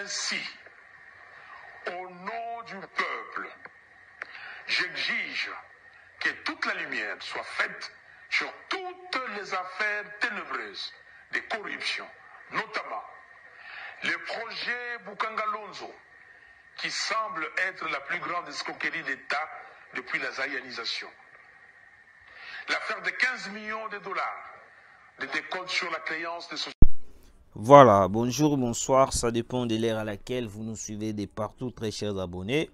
Ainsi, au nom du peuple, j'exige que toute la lumière soit faite sur toutes les affaires ténébreuses de corruption, notamment le projet Bukangalonzo, qui semble être la plus grande escroquerie d'État depuis la zaïanisation. L'affaire de 15 millions de dollars de décompte sur la créance des sociétés. Voilà, bonjour, bonsoir, ça dépend de l'ère à laquelle vous nous suivez de partout, très chers abonnés.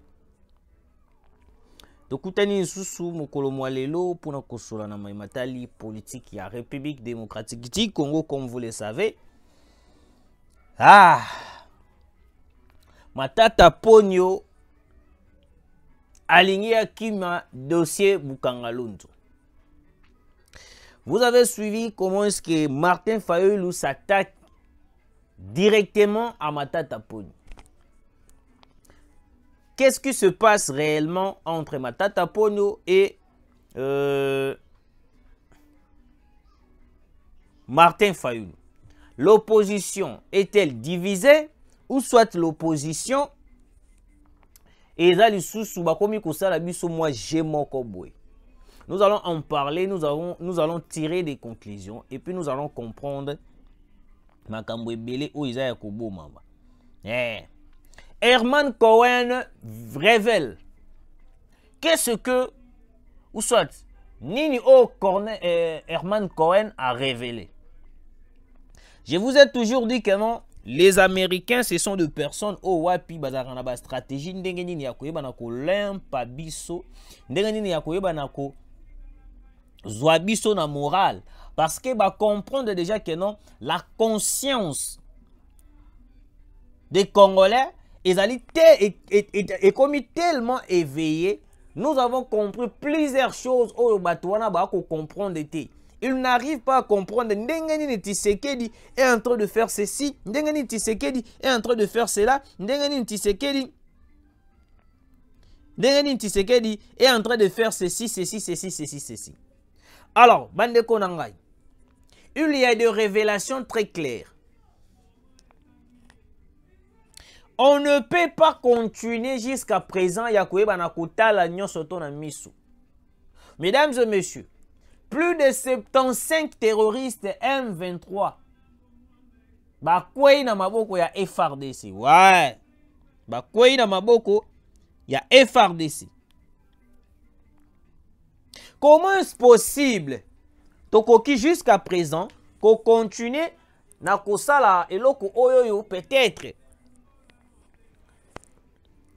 Donc, lisusu mokolo mwa lelo mpona politique politique la république démocratique du congo comme vous le savez ah matata ponio à Kima, dossier bukangalunzu vous avez suivi comment est-ce que martin fayoulou s'attaque directement à Matataponi. Qu'est-ce qui se passe réellement entre Matatapono et euh, Martin Fayoun L'opposition est-elle divisée ou soit l'opposition nous allons en parler, nous, avons, nous allons tirer des conclusions et puis nous allons comprendre makambo ebele oyo eza ya kobomama eh. herman cohen révèle qu'est-ce que ou soit nini o eh, herman cohen a révélé je vous ai toujours dit que non les américains ce sont de personnes au oh, wapi bazalaka na stratégie ndenge nini ya koyebana kolempa biso ndenge nini ya na ko zwa na morale parce que bah, comprendre déjà que non la conscience des congolais et est commis tellement éveillé. nous avons compris plusieurs choses oh, Batouana, bato wana comprendre d'été il n'arrive pas à comprendre ndenge ni dit, est en train de faire ceci est en train de faire cela dit est en train de faire ceci ceci ceci ceci ceci, ceci. Alors, Bande il y a des révélations très claires. On ne peut pas continuer jusqu'à présent la Mesdames et messieurs, plus de 75 terroristes M23 bakwei na maboko ya FRDC. Ouais. na bah, FRDC. Comment est-ce possible tokoki jusqu'à présent continue na kosala eloko oyo oyo peut-être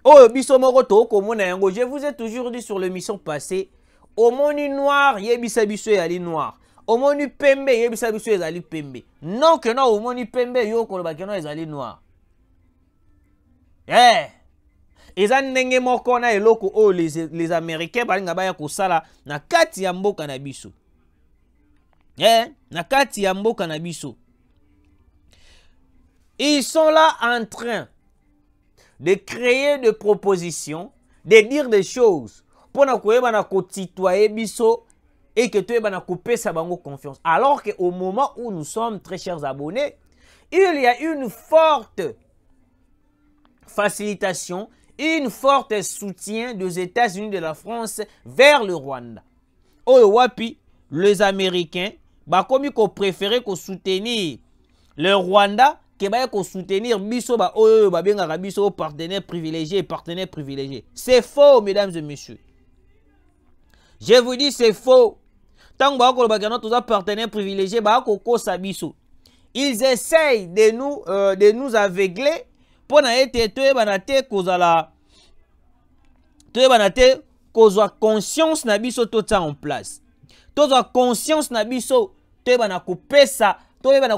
Oh biso moko tokomona yango je vous ai toujours dit sur l'émission passée omoni noir yebisa biso li noir omoni pembe yebisa biso ezali pembe non non omoni pembe yo koloba non ezali noir eh eza ndenge moko na eloko oyo les, les américains balinga baya kusala na kati ya mboka na biso eh? na kati ya mboka na biso ils sont là en train de créer des propositions de dire des choses mpona koyeba na kotitoye biso et que tu es dans coupé sa bango confiance. Alors que au moment où nous sommes, très chers abonnés, il y a une forte facilitation une forte soutien des États-Unis de la France vers le Rwanda. Oh, wapi, les Américains, bakomi ko préféré ko soutenir le Rwanda que ba ko soutenir biso ba oyo oh, oh, ba bengaka biso partenaire privilégié, partenaire privilégié. C'est faux mesdames et messieurs. Je vous dis c'est faux. Tant ba ko ba tous partenaire privilégié ba ko kosa biso. Ils essayent de nous euh, de nous aveugler pour na ete toyebana te la toyebana te kozwa conscience na biso ça en place a conscience na biso ça. kopesa toyebana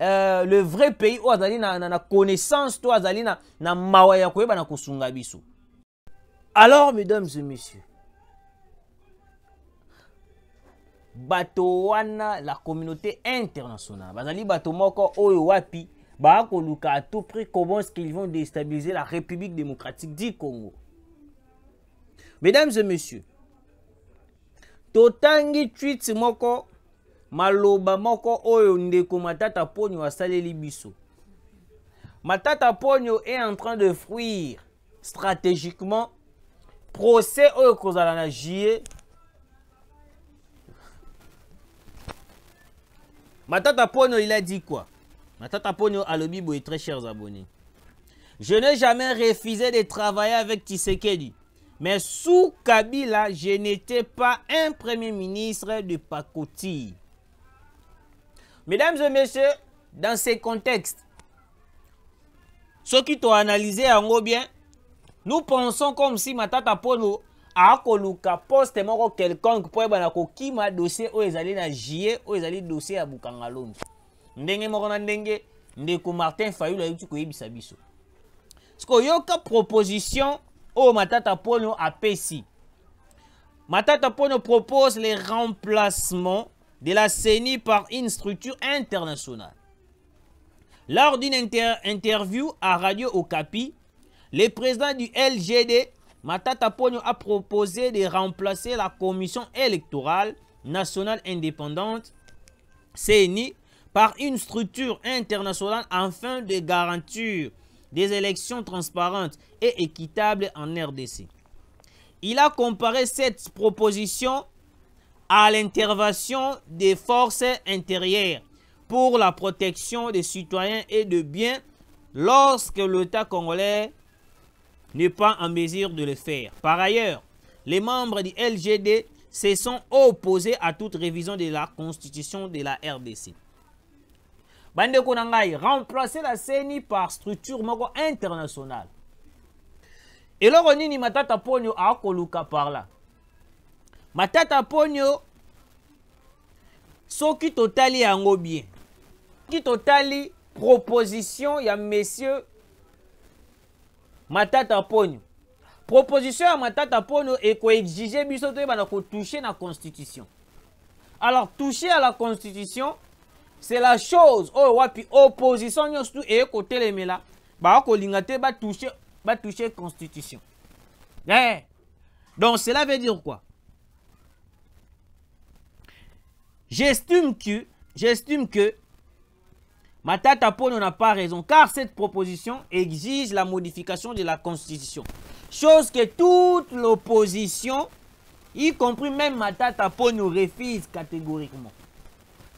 euh, le vrai pays ou azali na, na, connaissance to azali na, na mawa Tout biso alors mesdames et messieurs bato la communauté internationale bazali bato moko oyo wapi à tout comment ce qu'ils vont déstabiliser la république démocratique du congo mesdames et messieurs totangi tweet moko maloba moko oyo ndeko matata ponyo asaleli biso matata ponyo est en train de fuir stratégiquement procès oyo kozalana na matata ponyo il a dit quoi matata ponyo est très chers abonnés je n'ai jamais refusé de travailler avec tisekedi mais sous Kabila, je n'étais pas un premier ministre de pacotille. Mesdames et messieurs, dans ce contexte, ceux qui t'ont analysé en bien, nous pensons comme si ma tata Polo a koluka poste moko quelconque pour ebana dossier oyo ezali na jie oyo ezali dossier à Bukangalon. ndenge moko na ndenge ndeko martin Ce qu'il y biso yoka proposition Oh, matata a Pessi. matata ponyo propose le remplacement de la CENI par une structure internationale lors d'une interview à Radio Okapi, le président du LGD, Matata Pogno, a proposé de remplacer la Commission électorale nationale indépendante, CENI, par une structure internationale afin de garantir des élections transparentes et équitables en RDC. Il a comparé cette proposition à l'intervention des forces intérieures pour la protection des citoyens et de biens lorsque l'État congolais n'est pas en mesure de le faire. Par ailleurs, les membres du LGD se sont opposés à toute révision de la constitution de la RDC. Bande Konangaï, remplacer la CENI par structure moko internationale dit que matata Ponyo à Koluka par là matata ponio soki totali a bien soki totali proposition a monsieur matata Ponyo. proposition à matata Ponyo ponio e exige. biso e toucher à la constitution alors toucher à la constitution c'est la chose Oh, puis, opposition eh, les ba là. Bah, lingate va bah, toucher la bah, toucher constitution eh, donc cela veut dire quoi j'estime que j'estime que Matata n'a pas raison, car cette proposition exige la modification de la Constitution. Chose que toute l'opposition, y compris même Matata nous refuse catégoriquement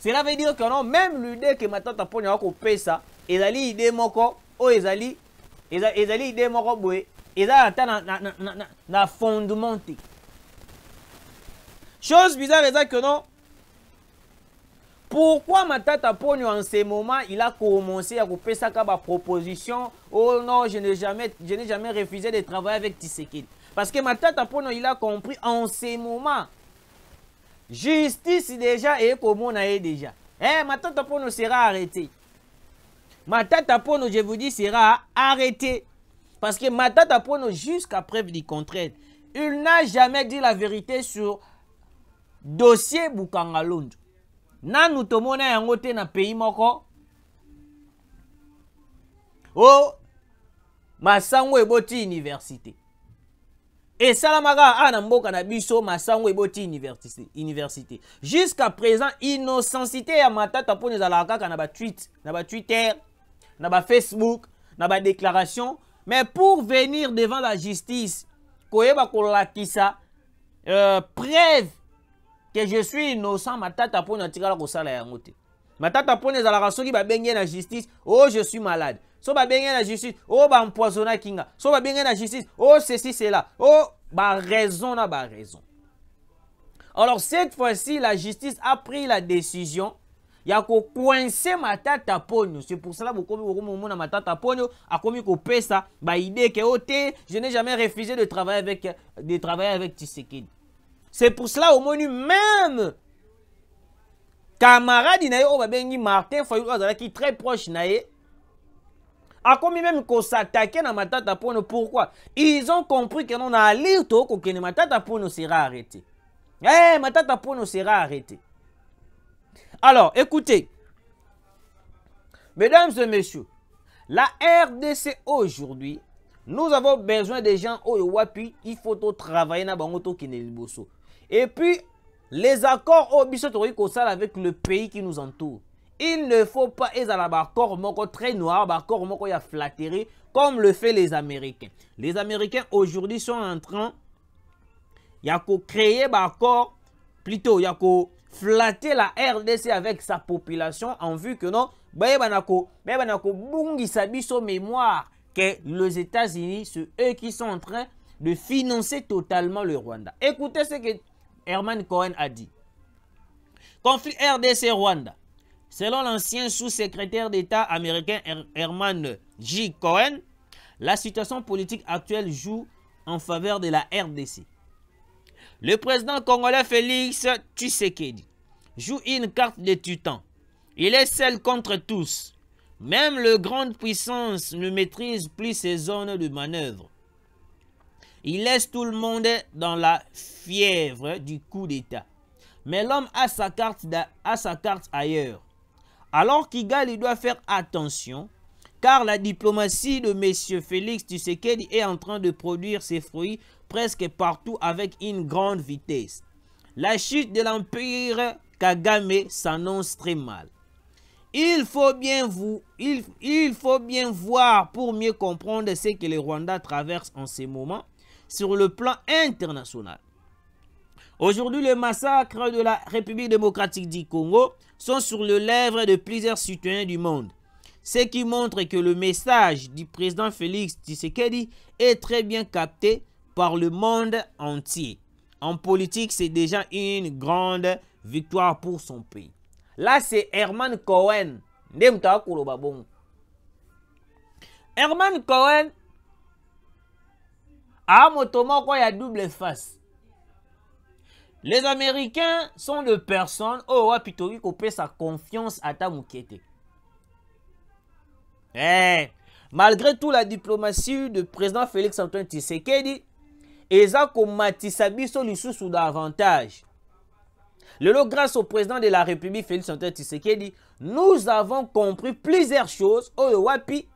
cela veut dire que non même l'idée que matata mpona ya kopesa ezali ide moko oyo oh, ezali ezali ide moko boye a ata na, na, fondement chose bizarre c'est que non pourquoi matata pogno en ce moment il a commencé à couper ça comme proposition oh non je n'ai jamais je jamais refusé de travailler avec Tissékine. parce que matata pogno il a compris en ce moment Justice déjà et comme on a déjà. Eh, ma tante Pono sera arrêtée. Ma tante Pono, je vous dis, sera arrêtée. Parce que ma tante Pono, jusqu'à preuve du contraire, il n'a jamais dit la vérité sur dossier Boukangalund. nous tomona yango te na pays moko. Oh, est Boti université esalamaka awa ana mboka na biso masango eboti université Université. jusqu'à présent innocensité ya matata mpona ezalaka kana na tweet, na twitter, na Facebook, na déclaration. mais pour venir devant la justice koyeba lakisa euh, preuve que je suis innocent matata mpona tikala kosala ya te matata à la raison qui va baigner la justice Oh je suis malade so va baigner la justice Oh va empoisonner Kinga. so va baigner la justice Oh ceci cela o oh, raison na raison. alors cette fois-ci la justice a pris la décision ya ma matata Pone. c'est pour cela bokomi bokomomona matata ponyo akomi kopesa idée ke que oh, te je n'ai jamais refusé de travailler avec, de travailler avec c'est pour cela au moment même camarade na ye babengi martin fayulu oyo qui très proche na ye même ko s'attaquer na matata pono. pourquoi ils ont compris que non na alire tokokende matata nous sera arrêté hey, eh, matata pono sera arrêté alors écoutez mesdames et messieurs la rdc aujourd'hui nous avons besoin des gens Oh, wapi il faut travailler na bango tokende bosso. et puis les accords au qu'on avec le pays qui nous entoure il ne faut pas être bah, moko très noir bah, moko flatterie comme le fait les américains les américains aujourd'hui sont en train ya créer bah, accord plutôt ya flatter la rdc avec sa population en vue que non banako eh, eh, bungisa biso mémoire que les états unis sont eux qui sont en train de financer totalement le rwanda écoutez ce que Herman Cohen a dit. Conflit RDC-Rwanda. Selon l'ancien sous-secrétaire d'État américain Herman J. Cohen, la situation politique actuelle joue en faveur de la RDC. Le président congolais Félix Tshisekedi joue une carte de tutan. Il est seul contre tous. Même les grandes puissances ne maîtrisent plus ses zones de manœuvre. Il laisse tout le monde dans la fièvre du coup d'État. Mais l'homme a sa carte, sa carte ailleurs. Alors Kigali doit faire attention, car la diplomatie de M. Félix Tshisekedi est en train de produire ses fruits presque partout avec une grande vitesse. La chute de l'empire Kagame s'annonce très mal. Il faut, bien vous, il, il faut bien voir pour mieux comprendre ce que le Rwanda traverse en ce moment sur le plan international. Aujourd'hui, les massacres de la République démocratique du Congo sont sur les lèvres de plusieurs citoyens du monde. Ce qui montre que le message du président Félix Tshisekedi est très bien capté par le monde entier. En politique, c'est déjà une grande victoire pour son pays. Là, c'est Herman Cohen. Herman Cohen a moto y ya double face les américains sont de personnes oh, pitori coupé sa confiance à ta mouqueté eh, malgré tout la diplomatie de président félix antoine Tshisekedi, eza komatisa biso sous davantage lot grâce au président de la république félix antoine Tshisekedi, nous avons compris plusieurs choses oh, au wapi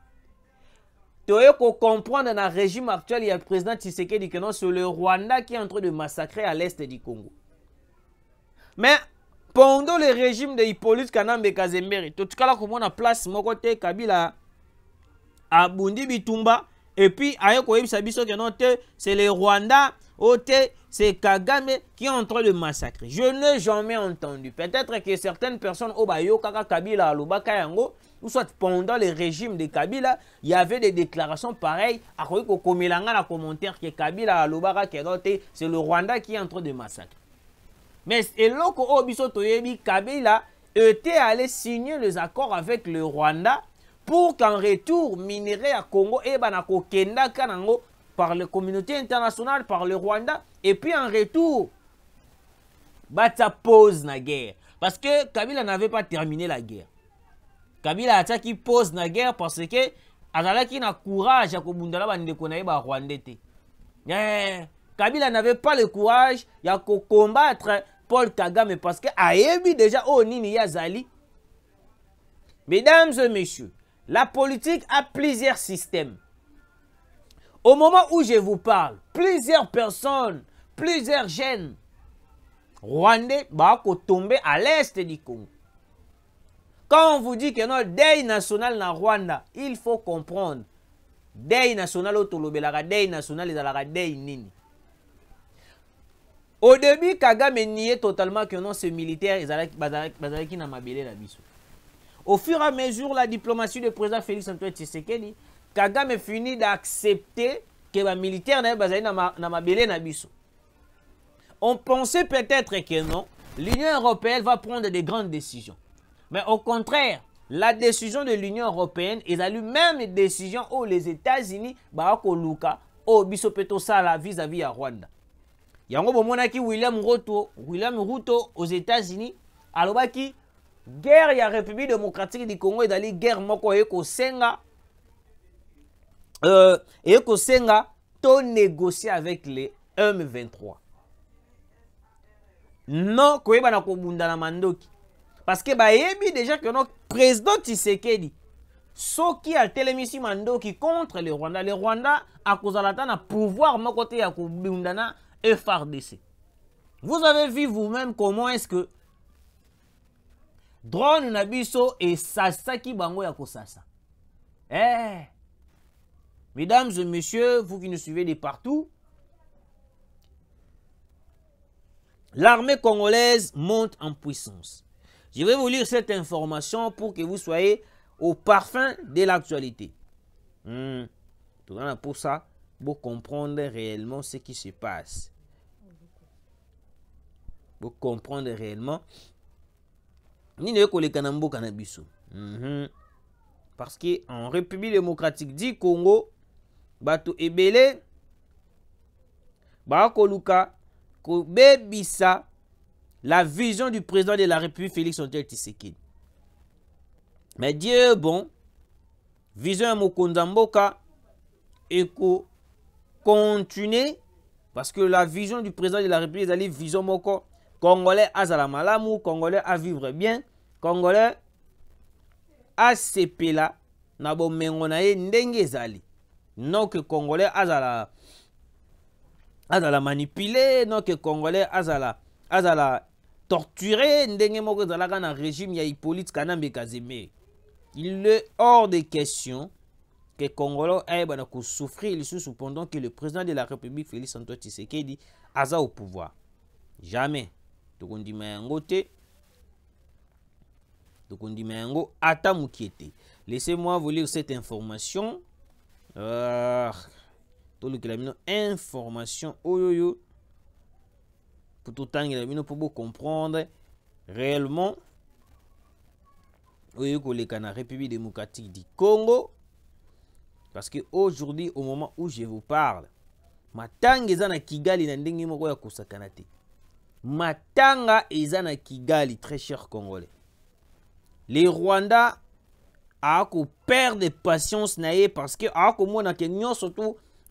tu qu'on comprendre dans le régime actuel, il y a le président Tshisekedi que non, c'est le Rwanda qui est en train de massacrer à l'est du Congo. Mais pendant le régime de Hippolyte Kanambe Kazemberi, tout cas là, comme on a place, mon côté, Kabila, à Bundi Bitumba, et puis, ayo koyebisa biso que non c'est le Rwanda c'est Kagame qui est en train de massacrer. Je n'ai jamais entendu. Peut-être que certaines personnes au oh, Bayo, Kaka Kabila, ou soit pendant le régime de Kabila, il y avait des déclarations pareilles. À la commentaire que Kabila, Aluba c'est le Rwanda qui est en train de massacrer. Mais oh, Kabila était allé signer les accords avec le Rwanda pour qu'en retour, minerai à Congo, et eh, Banako Kenda Kanango, par la communauté internationale, par le Rwanda. Et puis en retour, ça pose la guerre. Parce que Kabila n'avait pas terminé la guerre. Kabila a qui pose la guerre parce que qui n'a courage à ba Kabila n'avait pas le courage de combattre Paul Kagame parce que Ayebi déjà au oh, Nini Yazali. Mesdames et messieurs, la politique a plusieurs systèmes. Au moment où je vous parle, plusieurs personnes, plusieurs jeunes rwandais vont bah, tomber à l'est du Congo. Quand on vous dit que un deuil national dans Rwanda, il faut comprendre. Deuil national au un deuil national ezalaka deuil nini. Au début, Kagame niait totalement que non, ces militaires, ils qui na la biso. Au fur et à mesure, la diplomatie du président Félix Antoine Tshisekedi kagame fini d'accepter que les militaires belle na ma na biso on pensait peut-être que non l'union européenne va prendre des grandes décisions mais au contraire la décision de l'union européenne est la même décision où les états-unis luka. oyo biso ça sala vis-à-vis de rwanda y yango un william ruto william ruto aux états-unis qui guerre la république démocratique du congo la guerre moko senga ekosenga euh, Senga to négocier avec les m23 non koyeba na bunda na mandoki parce que yebi déjà que notre président tisekedi soki Mando mandoki contre le rwanda le rwanda akozala la na pouvoir moko te ya kobunda na FARDC. vous avez vu vous-même comment est-ce que drone na et sasaki bango ya kosasa eh. Mesdames et messieurs, vous qui nous suivez de partout, l'armée congolaise monte en puissance. Je vais vous lire cette information pour que vous soyez au parfum de l'actualité. Hmm. Pour ça, pour comprendre réellement ce qui se passe. Pour comprendre réellement. Hmm. Parce qu'en République démocratique du Congo, bato ebele ko kobebisa la vision du président de la république félix antoine tshisekedi mais dieu bon vision ya mokonzi et parce que la vision du président de la république la vision moko congolais la malamu congolais à vivre bien congolais à na Nabo na ye ndenge non que congolais azala azala non que congolais azala azala torturé ndenge moko la na régime ya hippolyte kanambe kazembe il est hors de question que congolo ayeba souffrir kosouffrir sous pendant que le président de la république félix antoine tshisekedi aza au pouvoir jamais tokondima yango te tokondima yango ata mukiete laissez moi vous lire cette information ah, tout le clamino information oyoyo. Pour tout temps pour comprendre réellement oyo les canards République démocratique du Congo parce que aujourd'hui au moment où je vous parle matanga eza na Kigali na ndenge moko ya kosakana te. Matanga eza na Kigali très cher congolais. Les Rwandais ako perdre patience na ye parceke mona ke nyonso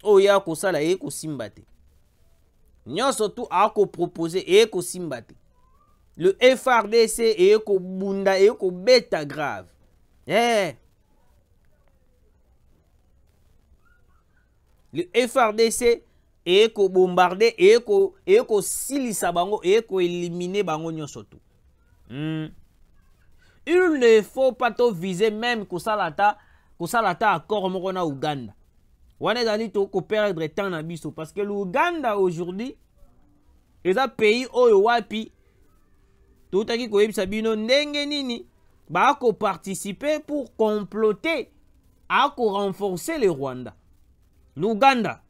oh, ko sala eko simbate. Nyon sotou tu proposé ko simbate. le frdc ko beta grave Eh! le frdc eko bombarde, eko bango ekoelimine bango nyon mm. Il ne faut pas tout viser même Kosalata, Salata accord Morona Ouganda. On est allé tout perdre temps na biso parce que l'Ouganda aujourd'hui est un pays oyo wapi tout à qui bino ndenge nini participer pour comploter à renforcer le Rwanda. L'Ouganda,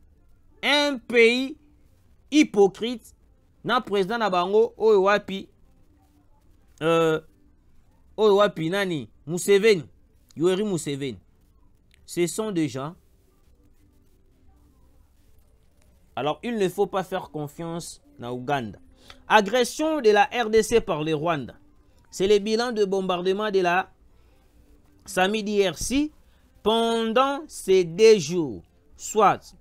un pays hypocrite, na président n'abango bango oyo euh, Oh, Pinani, yoweri ce sont des gens alors il ne faut pas faire confiance à Ouganda. agression de la rdc par les rwanda c'est le bilan de bombardement de la samedi RC pendant ces deux jours soit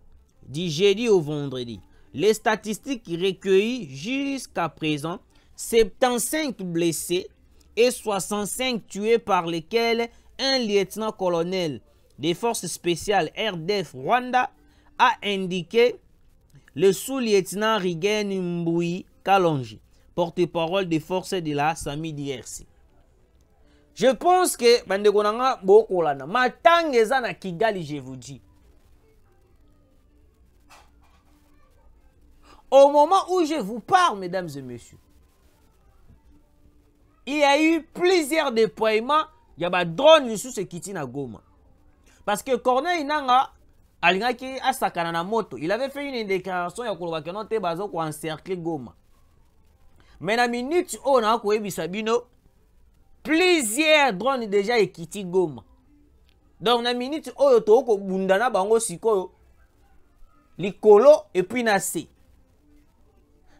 du jeudi au vendredi les statistiques recueillies jusqu'à présent 75 blessés et 65 tués par lesquels un lieutenant-colonel des forces spéciales RDF Rwanda a indiqué le sous-lieutenant Rigen Mboui Kalonji, porte-parole des forces de la Sami DRC. Je pense que Bandegonanga Matangeza na Kigali, je vous dis. Au moment où je vous parle, mesdames et messieurs, il y a eu plusieurs déploiements. Il y a des drones sur ce qui à Goma. Parce que Corneille Nanga, alingaki asakana na moto il avait fait une déclaration il ya kolobaka no te baza koencercle goma mais na minute a naa koyebisa Sabino plusieurs drones déjà ekiti goma donc na minute oyo tokobunda na bango sikoyo likolo epuis na se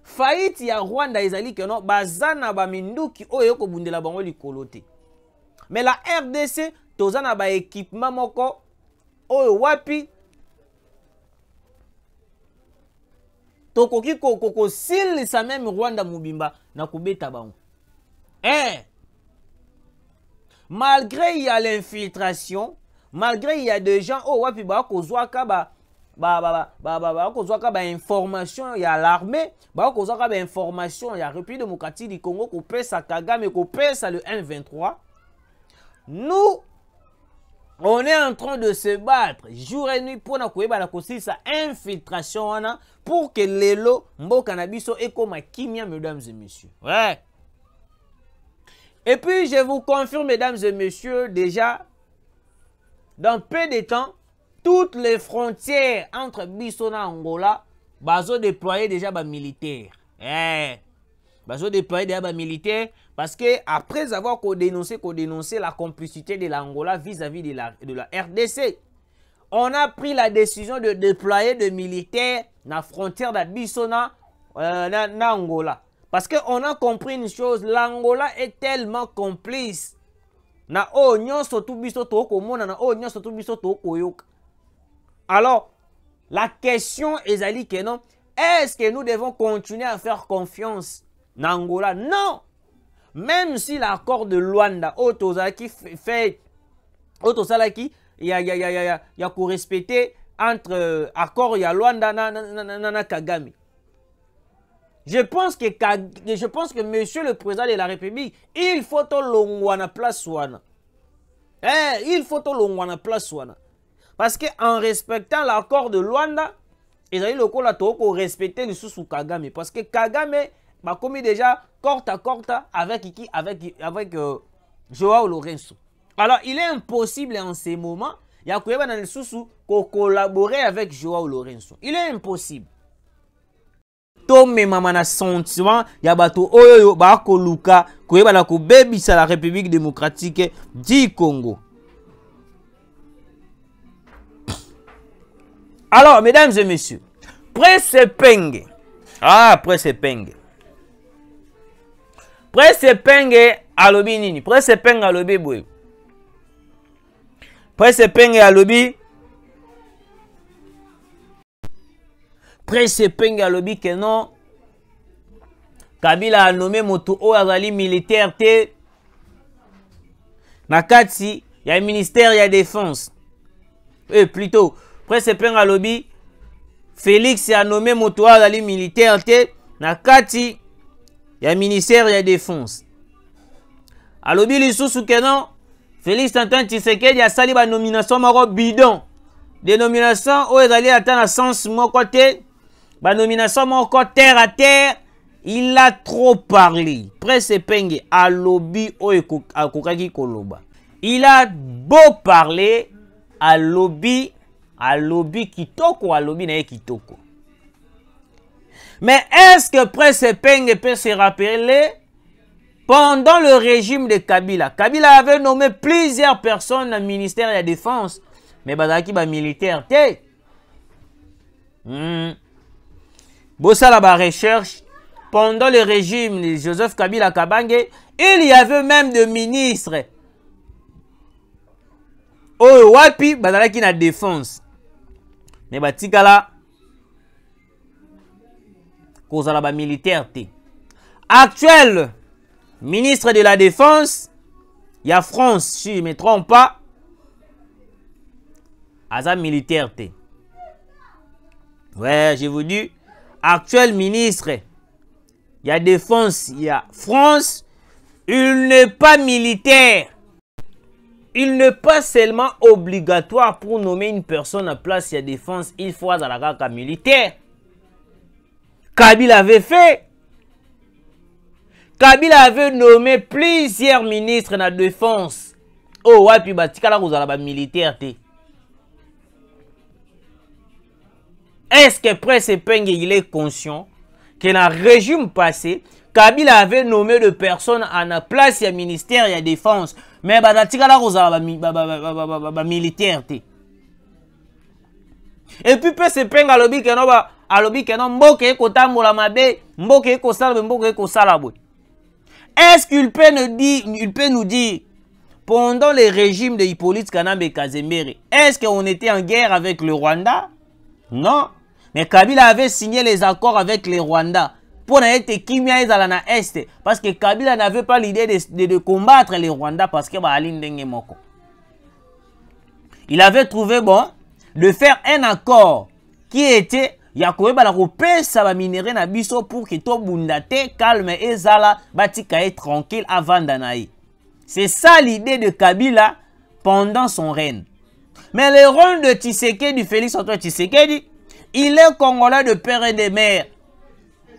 faiti ya rwanda ezali keno Bazana na baminduki oyo bundela bango likolo te mais la rdc tozana ba équipement moko oyo wapi tokoki sa même rwanda Mubimba na kobeta bango eh. malgré il ya l'infiltration malgré il a des gens o oh, wapi bakozwaka ba il y a l'armée Il y a la république démocratique du congo pesa kagame pesa le m23 nous on est en train de se battre jour et nuit pour koyebana infiltration pour que lelo mboka na biso ekoma kimia mesdames et messieurs ouais. et puis je vous confirme mesdames et messieurs déjà dans peu de temps toutes les frontières entre Bissona et Angola, bazo déployé déjà des militaire. Eh, bazo déployé déjà un militaire parce que après avoir dénoncé la complicité de l'Angola vis-à-vis de la de la RDC, on a pris la décision de déployer des militaires dans la frontière de Bissona euh, Angola. Parce qu'on a compris une chose, l'Angola est tellement complice. Na o surtout bisoto biso to na oh, alors, la question, Kenon, est-ce que nous devons continuer à faire confiance à Angola Non Même si l'accord de Luanda, fait... il y a, y, entre l'accord euh, accord, Luanda, et Kagame. Je pense que, je pense que monsieur le président de la République, il faut to longwana place wana. Eh, il faut to longwana place parce qu'en respectant l'accord de Luanda, le respecter lokola le de kagame parce que kagame commis déjà corte à corte avec euh, joao lorenzo alors il est impossible en ce moment le sousu ko collaborer avec joao lorenzo il est impossible maman na sentiment qui bato oyo oyo bakoluka baby sa la république démocratique du congo Alors, mesdames et messieurs, Presse Penge. Ah, Presse Penge. Presse Penge à nini? Presse à alobi Près Presse Penge alobi Presse à alobi que non Kabila a nommé moto o T. militaire il y a un ministère a défense. Eh plutôt Presse penga lobi. félix nommé nommé motoir azali militaire te na kati ya ministère ya défense alobi lisusu non, félix a sali ba nomination maroc bidon dénomination est ezali ata na sens Ba nomination banomination côté terre à terre il a trop parlé Presse penge alobi oyo akokaki koloba il a beau parler alobi alobi kitoko alobi na kitoko mais est-ce que prince Peng peut se rappeler pendant le régime de Kabila Kabila avait nommé plusieurs personnes au ministère de la défense mais militaires. bamilitaire te mm. la recherche, pendant le régime de Joseph Kabila Kabange il y avait même des ministres Oh, wapi Badaki na défense me cause à la militaire. actuel ministre de la défense y il a france si je me trompe pas aza militaire ouais je vous dis actuel ministre y il a défense y il a france il n'est pas militaire il n'est pas seulement obligatoire pour nommer une personne à place de défense, il faut dans la garde militaire. Kabila avait fait. Kabila avait nommé plusieurs ministres de la défense. Oh, ouais, puis batikala a militaire Est-ce que Presse Peng il est conscient que dans le régime passé, Kabila avait nommé de personnes à la place du ministère de la Défense mais se banatikala kozala bamilitaire te epuis mpe sepenga alobi que alobi bah, m'boke kota mola mabe m'boke ko boye m'boke ko boye est-ce qu'il peut nous dire, il peut nous dire pendant le régime de Hippolyte Kanambe Kazembere, est-ce qu'on était en guerre avec le Rwanda Non. Mais Kabila avait signé les accords avec le Rwanda pour être Kimia est à la Est. Parce que Kabila n'avait pas l'idée de, de, combattre les Rwandais parce que bah, Moko. Il avait trouvé bon de faire un accord qui était Yakoeba la ça va minere na biso pour que to bundate calme et zala batika et tranquille avant d'anaï. C'est ça l'idée de Kabila pendant son règne. Mais le rôle de Tshisekedi, Félix Antoine dit il est congolais de père et de mère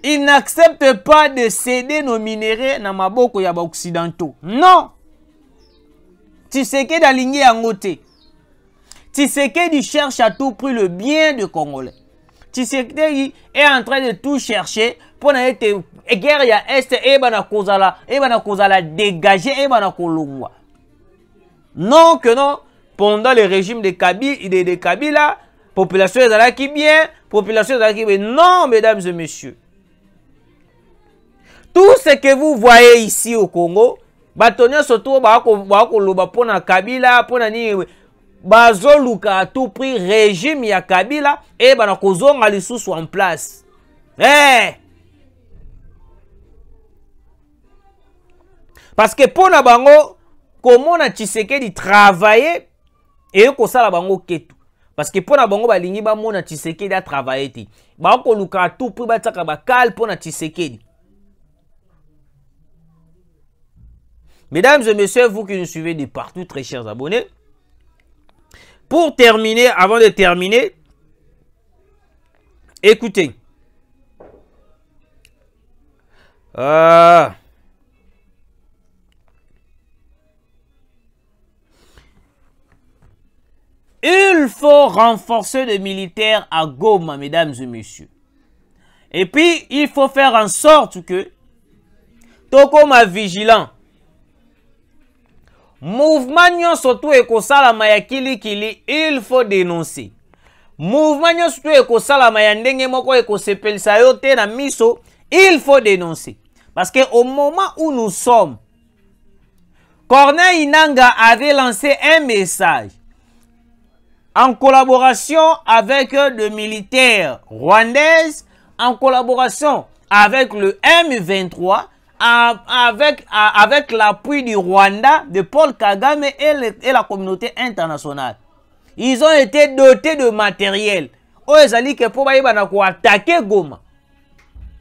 il n'accepte pas de céder nos minéraux ma maboko ya occidentaux. Non. Tu sais à côté. Tu sais tu cherche à tout prix le bien du Congolais. tu est en train de tout chercher pour na ete guerre à est et bana kozala et bana dégager et Non que non, pendant le régime de Kabila, de, de Kabila, population qui bien, population qui bien. Non, mesdames et messieurs. tout ce que vous voyez ici au Congo bato nyonso to bakoloba mpo na kabila mpo na nini bazoluka à tout prix régime ya kabila eyebana kozonga lisusu en place hey! Eh! parce que mpo na bango komona tshisekedi travaille eye kosala bango ketu parce que mpo na bango balingi bamona tshisekedi atravaille te bakoluka à tout prix batiaka bakale mpo na tshisekedi Mesdames et messieurs, vous qui nous suivez de partout, très chers abonnés, pour terminer, avant de terminer, écoutez. Euh, il faut renforcer les militaires à Goma, mesdames et messieurs. Et puis, il faut faire en sorte que Tokoma vigilant mouvement surtout Eko Salamaya ya Kili, il faut dénoncer. mouvement Nyon to la ya ndenge moko sepel sa yote na miso il faut dénoncer parce que au moment où nous sommes Corneille Inanga avait lancé un message en collaboration avec le militaire rwandais, en collaboration avec le M23, avec, avec l'appui du Rwanda, de Paul Kagame et, et, la communauté internationale. Ils ont été dotés de matériel.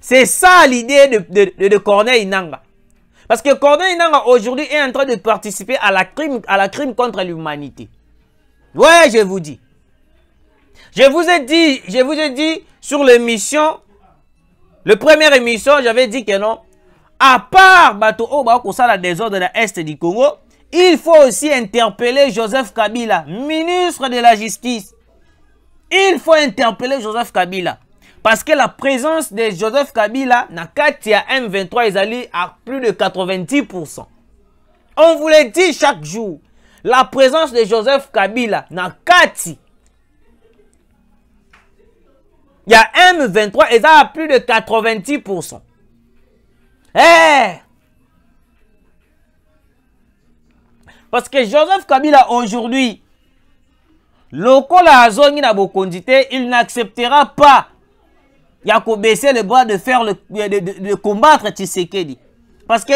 C'est ça l'idée de, de, de, Corneille Nanga. Parce que Corneille Nanga aujourd'hui est en train de participer à la crime, à la crime contre l'humanité. Ouais, je vous dis. Je vous ai dit, je vous ai dit sur l'émission, le première émission, j'avais dit que non, à part bato la désordre de l'Est du congo il faut aussi interpeller joseph kabila ministre de la justice il faut interpeller joseph kabila parce que la présence de joseph kabila na à m23 est à plus de 90 on vous le dit chaque jour la présence de joseph kabila na kati a m23 est à plus de 90 parce que Joseph Kabila aujourd'hui, le azongi na zonina condité, il n'acceptera pas de baisser le bras de faire le de, combattre Tshisekedi. Parce que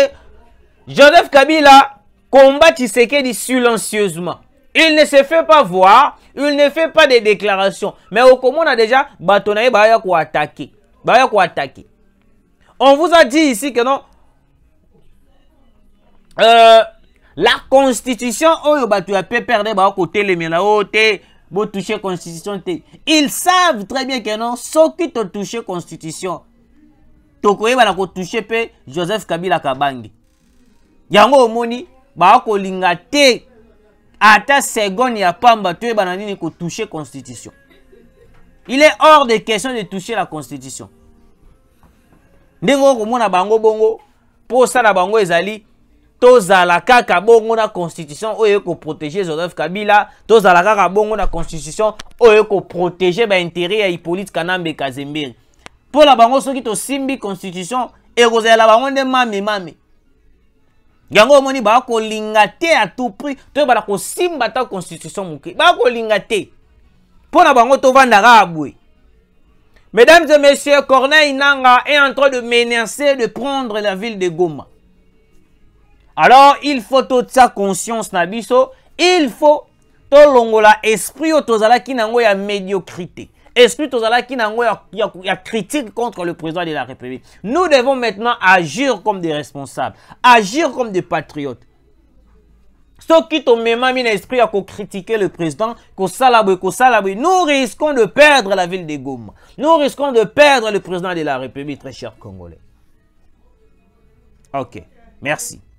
Joseph Kabila combat Tshisekedi silencieusement. Il ne se fait pas voir, il ne fait pas de déclarations. Mais au commun, on a déjà Il quoi bah, attaquer. quoi bah, attaquer. On vous a dit ici que non. Euh, la constitution, oh, bah, tu as pu perdre, bah, côté les mains. oh, toucher constitution, Ils savent très bien que non, ceux qui t'ont touché constitution, tokoye bah, la touché, pe, Joseph Kabila Kabangi. Yango, moni, bah, linga te, ta seconde ya pamba, tu es, bah, nini, constitution. Il est hors de question de toucher la constitution ndenge okomona bango bongo mpo la bango ezali tozala kaka bongo na constitution oyo ekoprotege joseph kabila tozala kaka bongo na constitution oyo ekoprotege intérêt ya hippolyte kanambe kazemberi pola bango soki simbi constitution la bango mami mami yango omoni bakolinga lingate à tout prix to ko kosimba ta constitution moke bakolinga te pour la bango tovanda kaka boye Mesdames et messieurs, Corneille Nanga est en train de menacer de prendre la ville de Goma. Alors, il faut toute sa conscience, Nabiso. Il faut tolongola esprit tozalaki nango ya médiocrité. Esprit tozalaki nango ya critique contre le président de la République. Nous devons maintenant agir comme des responsables, agir comme des patriotes qui ont même mis esprit à critiquer le président nous risquons de perdre la ville de goma nous risquons de perdre le président de la république très cher congolais ok merci